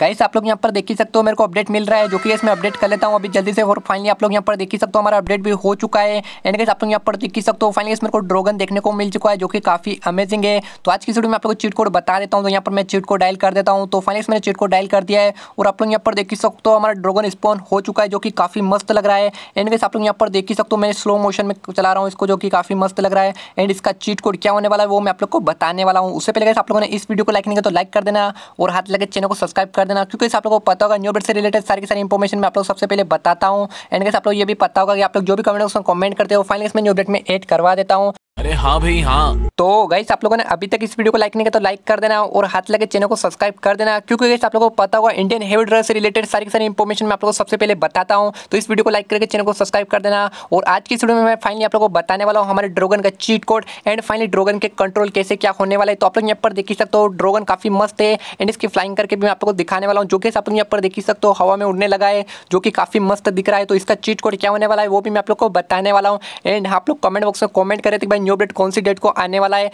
guys आप लोग यहाँ पर देख ही सकते हो मेरे को अपडेट मिल रहा है जो कि इसमें अपडेट कर लेता हूँ अभी जल्दी से और फाइनली आप लोग यहाँ पर देख ही सकते हो हमारा अपडेट भी हो चुका है एंड गाइस आप लोग यहाँ पर देख ही सकते हो फाइनली इसमें को ड्रोगन देखने को मिल चुका है जो कि काफी अमेजिंग है तो आज की वीडियो में आप लोग चीट कोड बता देता हूँ तो यहाँ पर मैं चीट कोड डायल कर देता हूँ तो फाइनली मैंने चीट कोड डायल कर दिया है और आप लोग यहाँ पर देख ही सकते हो हमारा ड्रोगन स्पॉन हो चुका है जो कि काफी मस्त लग रहा है एंड गाइस आप लोग यहाँ पर देख ही सकते हो मैं स्लो मोशन में चला रहा हूँ इसको जो कि काफी मस्त लग रहा है एंड इसका चीट कोड क्या होने वाला है वो मैं आप लोग को बताने वाला हूँ उससे पहले आप लोगों ने इस वीडियो को लाइक नहीं किया तो लाइक कर देना और हाथ लगे चैनल को सब्सक्राइब कर देना क्योंकि आप लोगों को पता होगा न्यू अपडेट से रिलेटेड सारी की सारी इंफॉर्मेशन मैं आप लोग सबसे पहले बताता हूँ एंड कैसे आप लोग ये भी पता होगा कि आप लोग जो भी कमेंट उसमें कमेंट करते हो फाइनल इसमें न्यू अपडेट में एड करवा देता हूँ अरे हाँ भाई हाँ तो गाइस आप लोगों ने अभी तक इस वीडियो को लाइक नहीं किया तो लाइक कर देना और हाथ लगे चैनल को सब्सक्राइब कर देना क्योंकि गाइस आप लोगों को पता होगा इंडियन हेवी ड्रेस से रिलेटेड सारी सारी इंफॉर्मेशन मैं आप लोगों को सबसे पहले बताता हूँ तो इस वीडियो को लाइक करके चैनल को सब्सक्राइब कर देना और आज की इस वीडियो में मैं फाइनली आप लोग को बताने वाला हूँ हमारे ड्रोगन का cheat code and finally dragon के कंट्रोल कैसे क्या होने वाला है तो आप लोग यहाँ पर देख सकते हो ड्रोगन काफी मस्त है एंड इसकी फ्लाइंग करके भी मैं आप लोग को दिखाने वाला हूँ जो कि आप लोग यहाँ पर देख सकते हो हवा में उड़ने लगा है जो कि काफी मस्त दिख रहा है तो इसका चीट कोड क्या होने वाला है वो भी मैं आप लोग को बताने वाला हूँ एंड आप लोग कमेंट बॉक्स में कॉमेंट करे थे भाई न्यू अपडेट कौन सी डेट को आने वाला है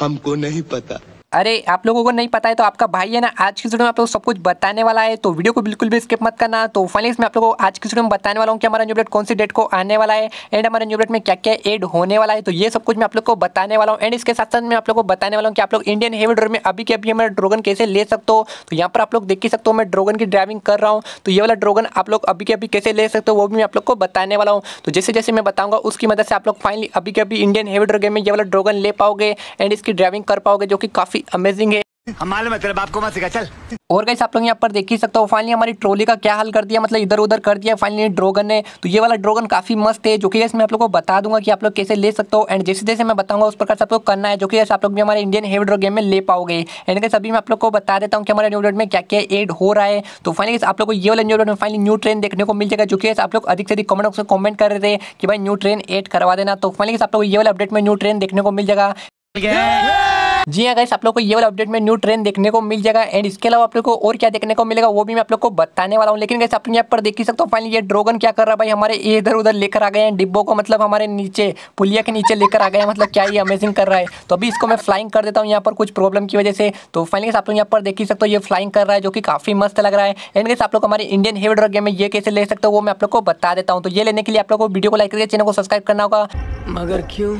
हमको नहीं पता अरे आप लोगों को नहीं पता है तो आपका भाई है ना आज की वीडियो में आप लोग सब कुछ बताने वाला है तो वीडियो को बिल्कुल भी स्किप मत करना तो फाइनली इसमें आप लोगों को आज की वीडियो में बताने वाला हूँ कि हमारा न्यूबलेट कौन सी डेट को आने वाला है एंड हमारे न्यूबलेट में क्या क्या एड होने वाला है तो ये सब कुछ मैं आप लोग को बताने वाला हूँ एंड इसके साथ साथ मैं आप लोग को बताने वाला हूँ कि आप लोग इंडियन हेवी ड्रोन में अभी के अभी ड्रोगन कैसे ले सकते हो तो यहाँ पर आप लोग देख ही सकते हो मैं ड्रोगन की ड्राइविंग कर रहा हूँ तो ये वाला ड्रोगन आप लोग अभी के अभी कैसे ले सकते हो वो भी मैं आप लोग को बताने वाला हूँ तो जैसे जैसे मैं बताऊँगा उसकी मदद से आप लोग फाइनली अभी के अभी इंडियन हेवी ड्रोर में ये वाला ड्रोगन ले पाओगे एंड इसकी ड्राइविंग कर पाओगे जो कि काफ़ी अमेजिंग है हम मालूम है तेरे बाप को मत सिखा चल और कैसे आप लोग यहाँ पर देख ही सकते हो फाइनली हमारी ट्रॉली का क्या हाल कर दिया मतलब इधर उधर कर दिया फाइनली ड्रोगन ने तो ये वाला ड्रोगन काफी मस्त है जो कि मैं आप लोग को बता दूंगा कि आप लोग कैसे ले सकते हो एंड जैसे जैसे मैं बताऊंगा उस प्रकार से आप लोग करना है जो कि आप लोग भी हमारे इंडियन हेव ड्रो गेम में ले पाओगे एंड कैसे अभी मैं आप लोग को बता देता हूँ कि हमारे न्यू में क्या क्या एड हो रहा है तो फाइनली आप लोग को ये वाला न्यू में फाइनली न्यू ट्रेन देखने को मिल जाएगा जो कि आप लोग अधिक से अधिक कमेंट बॉक्स में कमेंट कर रहे थे कि भाई न्यू ट्रेन एड करवा देना तो फाइनली आप लोग ये वाला अपडेट में न्यू ट्रेन देखने को मिल जाएगा जी हाँ गाइस आप लोग को ये वाला अपडेट में न्यू ट्रेन देखने को मिल जाएगा एंड इसके अलावा आप लोग को और क्या देखने को मिलेगा वो भी मैं आप लोग को बताने वाला हूँ लेकिन गाइस आप यहाँ पर देख ही सकते हो फाइनली ये ड्रोगन क्या कर रहा है भाई हमारे इधर उधर लेकर आ गए हैं डिब्बो को मतलब हमारे नीचे पुलिया के नीचे लेकर आ गए हैं मतलब क्या ये अमेजिंग कर रहा है तो अभी इसको मैं फ्लाइंग कर देता हूँ यहाँ पर कुछ प्रॉब्लम की वजह से तो फाइनली आप लोग यहाँ पर देख ही सकते हो ये फ्लाइंग कर रहा है जो कि काफ़ी मस्त लग रहा है एंड गाइस आप लोग हमारे इंडियन हेवी ड्रग गेम में ये कैसे ले सकते हो वो मैं आप लोग को बता देता हूँ तो ये लेने के लिए आप लोग को वीडियो को लाइक करके चैनल को सब्सक्राइब करना होगा मगर क्यों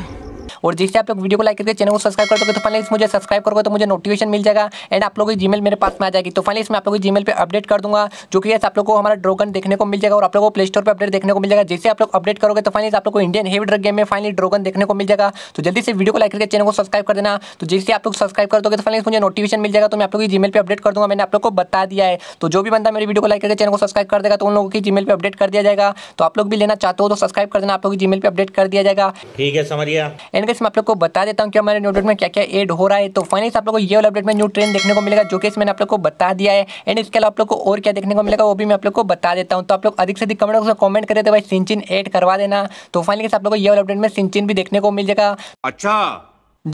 और जिससे आप लोग वीडियो को लाइक करके चैनल को सब्सक्राइब करोगे तो फाइनली मुझे सब्सक्राइब करोगे तो मुझे नोटिफिकेशन मिल जाएगा एंड आप लोगों की जीमेल मेरे पास में आ जाएगी तो फाइनली इसमें आप लोगों की जीमेल पर अपडेट कर दूंगा जो कि आप लोग को हमारा ड्रोगन देखने को मिल जाएगा और आप लोगों को प्ले स्टोर पर अपडेट देखने को मिल जाएगा जैसे आप लोग अपडेट करोगे तो फाइनली आप लोग को इंडियन हेवी ड्रग गेम में फाइनली ड्रोगन देखने को मिल जाएगा तो जल्दी से वीडियो को लाइक करके चैनल को सब्सक्राइब कर देना तो जैसे आप लोग सब्सक्राइब कर दोगे तो फाइनली मुझे नोटिफिकेशन मिल जाएगा तो मैं आप लोग की जीमेल पर अपडेट कर दूंगा मैंने आप लोग को बता दिया है तो जो भी बंदा मेरी वीडियो को लाइक करके चैनल को सब्सक्राइब कर देगा तो उन लोगों की जीमेल पर अपडेट कर दिया जाएगा तो आप लोग भी लेना चाहते हो तो सब्सक्राइब कर देना आप लोग की जीमेल पर अपडेट कर दिया जाएगा ठीक है समझिए एंड फाइनल मैं आप लोग को बता देता हूँ कि हमारे न्यू अपडेट में क्या क्या एड हो रहा है तो फाइनली आप लोग को ये वाला अपडेट में न्यू ट्रेन देखने को मिलेगा जो कि मैंने आप लोग को बता दिया है एंड इसके अलावा आप लोग को और क्या देखने को मिलेगा वो भी मैं आप लोग को बता देता हूँ तो आप लोग अधिक से अधिक कमेंट बॉक्स में कमेंट करें तो भाई सिंचिन एड करवा देना तो फाइनली आप लोग को ये वाला अपडेट में सिंचिन भी देखने को मिल जाएगा अच्छा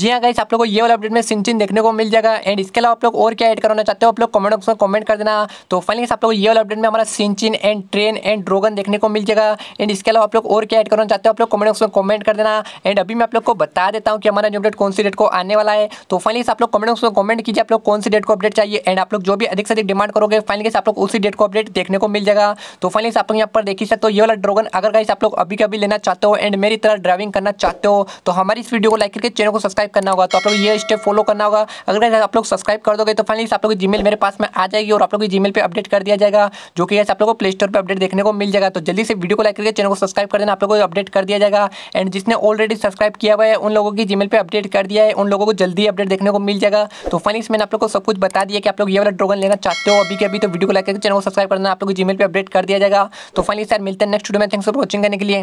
जी हाँ गाइस आप लोगों को ये वाला अपडेट में सिंचिन देखने को मिल जाएगा एंड इसके अलावा आप लोग और क्या ऐड करना चाहते हो आप लोग कमेंट बॉक्स में कमेंट कर देना तो फाइनली आप लोग ये वाला अपडेट में हमारा Shinchan and train and dragon देखने को मिल जाएगा एंड इसके अलावा आप लोग और क्या ऐड करना चाहते हो आप लोग कमेंट बॉक्स में कमेंट कर देना एंड अभी मैं आप लोग को बता देता हूँ कि हमारा अपडेट कौन सी डेट को आने वाला है तो फाइनली आप लोग कमेंट बॉक्स में कमेंट कीजिए आप लोग कौन सी डेट को अपडेट चाहिए एंड आप लोग जो भी अधिक से अधिक डिमांड करोगे फाइनली आप लोग उसी डेट को अपडेट देखने को मिल जाएगा तो फाइनली आप लोग यहाँ पर देखी सकते हो ये वाला ड्रोगन अगर गाइस आप लोग अभी कभी लेना चाहते हो एंड मेरी तरह ड्राइविंग करना चाहते हो तो हमारी इस वीडियो को लाइक करके चैनल को सब्सक्राइब सब्सक्राइब करना होगा तो आप लोग ये स्टेप फॉलो करना होगा अगर आप लोग सब्सक्राइब कर दोगे तो फाइनली आप लोग की जी मेरे पास में आ जाएगी और आप लोग की जी पर अपडेट कर दिया जाएगा जो कि आप लोग को प्ले स्टोर पर अपडेट देखने को मिल जाएगा तो जल्दी से वीडियो को लाइक करके चैनल को सब्सक्राइब कर देना आप लोगों को अपडेट कर दिया जाएगा एंड जिसने ऑलरेडी सब्सक्राइब किया हुआ है उन लोगों की जी पर अपडेट कर दिया है उन लोगों को जल्दी अपडेट देखने को मिल जाएगा तो फाइनली मैंने आप लोग को सब कुछ बता दिया कि आप लोग ये वाला ड्रोगन लेना चाहते हो अभी के अभी तो वीडियो को लाइक करके चैनल को सब्सक्राइब करना आप लोग जी पर अपडेट कर दिया जाएगा तो फाइनली सर मिलते हैं नेक्स्ट वीडियो में थैंक्स फॉर वॉचिंग करने के लिए